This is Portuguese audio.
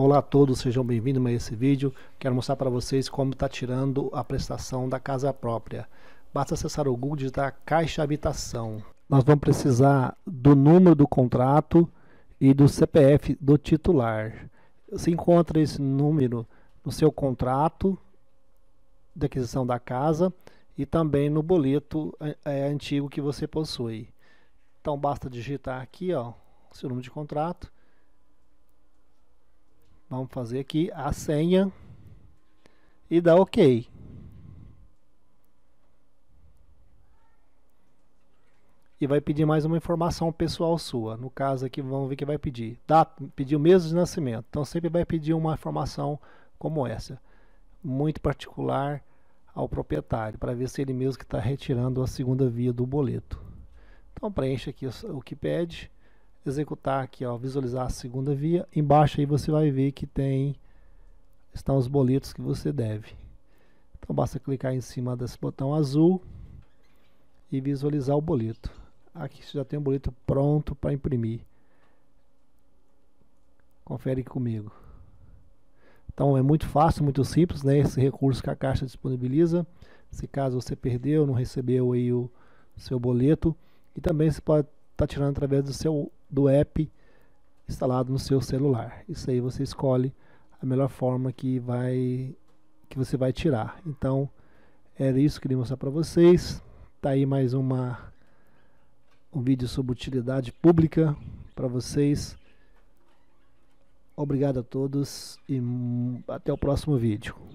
Olá a todos, sejam bem-vindos a esse vídeo. Quero mostrar para vocês como está tirando a prestação da casa própria. Basta acessar o Google e digitar Caixa Habitação. Nós vamos precisar do número do contrato e do CPF do titular. Você encontra esse número no seu contrato de aquisição da casa e também no boleto é, é antigo que você possui. Então basta digitar aqui ó, seu número de contrato Vamos fazer aqui a senha e dar OK. E vai pedir mais uma informação pessoal sua. No caso aqui, vamos ver que vai pedir. dá tá? pediu o mês de nascimento. Então sempre vai pedir uma informação como essa. Muito particular ao proprietário, para ver se ele mesmo que está retirando a segunda via do boleto. Então preenche aqui o que pede executar aqui, ó, visualizar a segunda via, embaixo aí você vai ver que tem estão os boletos que você deve. Então basta clicar em cima desse botão azul e visualizar o boleto. Aqui você já tem um boleto pronto para imprimir. Confere comigo. Então é muito fácil, muito simples, né? Esse recurso que a Caixa disponibiliza. Se caso você perdeu, não recebeu aí o seu boleto. E também você pode estar tá tirando através do seu do app instalado no seu celular. Isso aí você escolhe a melhor forma que vai que você vai tirar. Então, era isso que eu queria mostrar para vocês. Tá aí mais uma um vídeo sobre utilidade pública para vocês. Obrigado a todos e hum, até o próximo vídeo.